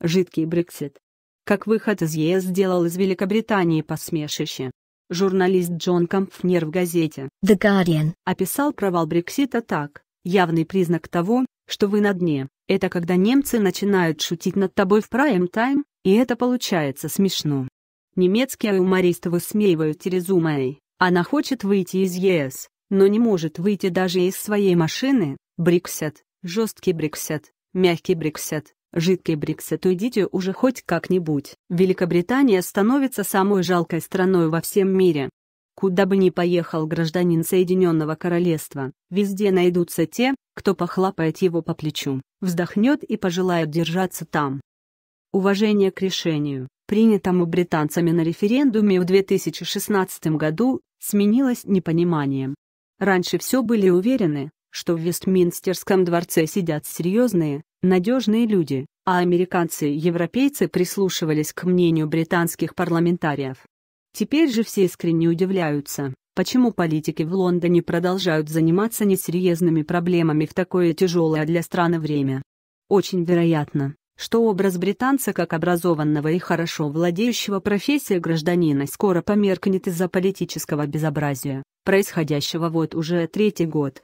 жидкий Брексит. Как выход из ЕС сделал из Великобритании посмешище. Журналист Джон Кампфнер в газете The Guardian описал провал Брексита так. Явный признак того, что вы на дне, это когда немцы начинают шутить над тобой в прайм-тайм, и это получается смешно. Немецкие юмористы высмеивают Терезу Мэй. Она хочет выйти из ЕС, но не может выйти даже из своей машины. Брексит, жесткий Брексит, мягкий Брексит, жидкие бриксы, то идите уже хоть как-нибудь. Великобритания становится самой жалкой страной во всем мире. Куда бы ни поехал гражданин Соединенного Королевства, везде найдутся те, кто похлапает его по плечу, вздохнет и пожелает держаться там. Уважение к решению, принятому британцами на референдуме в 2016 году, сменилось непониманием. Раньше все были уверены, что в Вестминстерском дворце сидят серьезные, надежные люди, а американцы и европейцы прислушивались к мнению британских парламентариев. Теперь же все искренне удивляются, почему политики в Лондоне продолжают заниматься несерьезными проблемами в такое тяжелое для страны время. Очень вероятно, что образ британца как образованного и хорошо владеющего профессией гражданина скоро померкнет из-за политического безобразия, происходящего вот уже третий год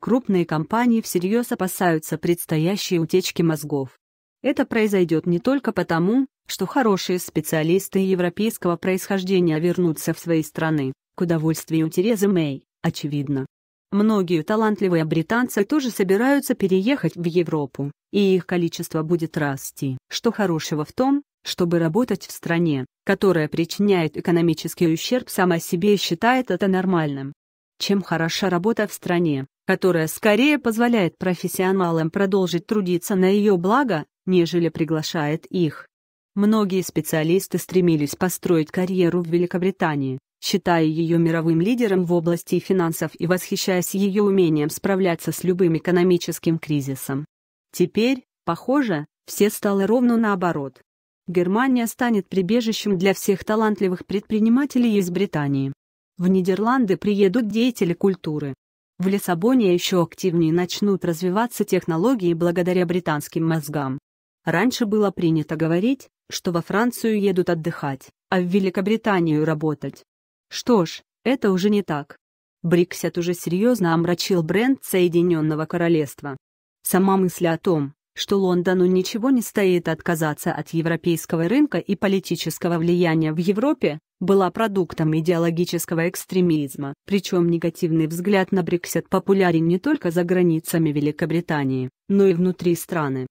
крупные компании всерьез опасаются предстоящей утечки мозгов. Это произойдет не только потому, что хорошие специалисты европейского происхождения вернутся в свои страны, к удовольствию Терезы Мэй, очевидно. Многие талантливые британцы тоже собираются переехать в Европу, и их количество будет расти. Что хорошего в том, чтобы работать в стране, которая причиняет экономический ущерб сама себе и считает это нормальным? Чем хороша работа в стране, которая скорее позволяет профессионалам продолжить трудиться на ее благо, нежели приглашает их. Многие специалисты стремились построить карьеру в Великобритании, считая ее мировым лидером в области финансов и восхищаясь ее умением справляться с любым экономическим кризисом. Теперь, похоже, все стало ровно наоборот. Германия станет прибежищем для всех талантливых предпринимателей из Британии. В Нидерланды приедут деятели культуры, в Лиссабоне еще активнее начнут развиваться технологии благодаря британским мозгам. Раньше было принято говорить, что во Францию едут отдыхать, а в Великобританию работать. Что ж, это уже не так. Бриксет уже серьезно омрачил бренд Соединенного Королевства. Сама мысль о том, что Лондону ничего не стоит отказаться от европейского рынка и политического влияния в Европе, была продуктом идеологического экстремизма, причем негативный взгляд на Брексит популярен не только за границами Великобритании, но и внутри страны.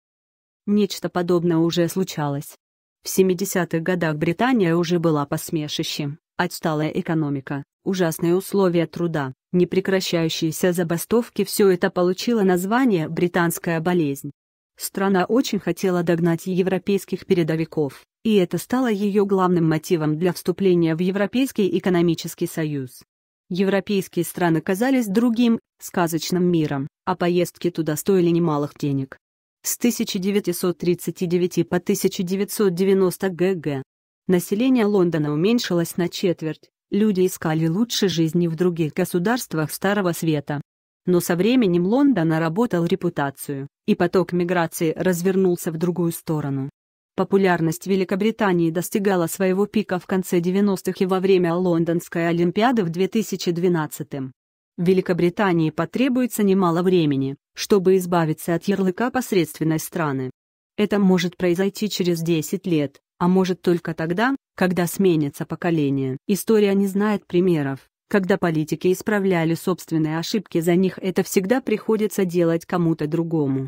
Нечто подобное уже случалось. В 70-х годах Британия уже была посмешищем, отсталая экономика, ужасные условия труда, непрекращающиеся забастовки – все это получило название «британская болезнь», Страна очень хотела догнать европейских передовиков, и это стало ее главным мотивом для вступления в Европейский экономический союз. Европейские страны казались другим, сказочным миром, а поездки туда стоили немалых денег. С 1939 по 1990 г.г. население Лондона уменьшилось на четверть, люди искали лучшей жизни в других государствах Старого Света. Но со временем Лондона работал репутацию, и поток миграции развернулся в другую сторону. Популярность Великобритании достигала своего пика в конце 90-х и во время Лондонской Олимпиады в 2012 -м. Великобритании потребуется немало времени, чтобы избавиться от ярлыка посредственной страны. Это может произойти через 10 лет, а может только тогда, когда сменится поколение. История не знает примеров. Когда политики исправляли собственные ошибки за них, это всегда приходится делать кому-то другому.